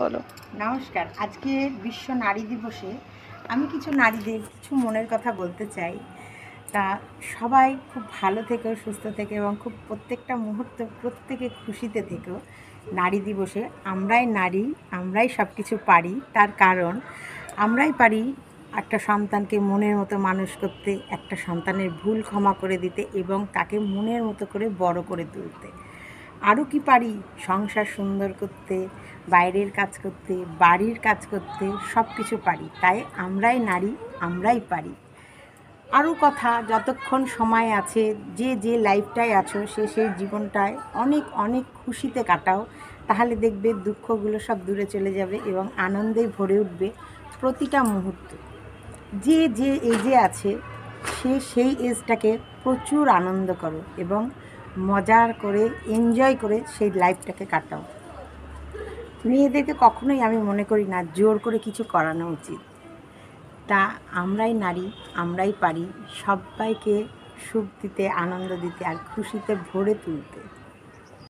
বলো নমস্কার আজকে বিশ্ব নারী দিবসে আমি কিছু নারীদের কিছু মনের কথা বলতে চাই তা সবাই খুব ভালো থেকে সুস্থ থেকে এবং খুব প্রত্যেকটা মুহূর্ত প্রত্যেকে খুশিতে থেকো নারী দিবসে আমরাই নারী আমরাই সব কিছু পারি তার কারণ আমরাই পারি একটা সন্তানকে মনের মতো মানুষ করতে একটা সন্তানের ভুল ক্ষমা করে দিতে এবং তাকে মনের মতো করে বড় করে তুলতে আরও কি পারি সংসার সুন্দর করতে বাইরের কাজ করতে বাড়ির কাজ করতে সব কিছু পারি তাই আমরাই নারী আমরাই পারি আরও কথা যতক্ষণ সময় আছে যে যে লাইফটায় আছো সে সেই জীবনটায় অনেক অনেক খুশিতে কাটাও তাহলে দেখবে দুঃখগুলো সব দূরে চলে যাবে এবং আনন্দে ভরে উঠবে প্রতিটা মুহূর্ত যে যে এজে আছে সে সেই এজটাকে প্রচুর আনন্দ করো এবং মজার করে এনজয় করে সেই লাইফটাকে কাটাও মেয়েদেরকে কখনোই আমি মনে করি না জোর করে কিছু করানো উচিত তা আমরাই নারী আমরাই পারি সবাইকে সুখ দিতে আনন্দ দিতে আর খুশিতে ভরে তুলতে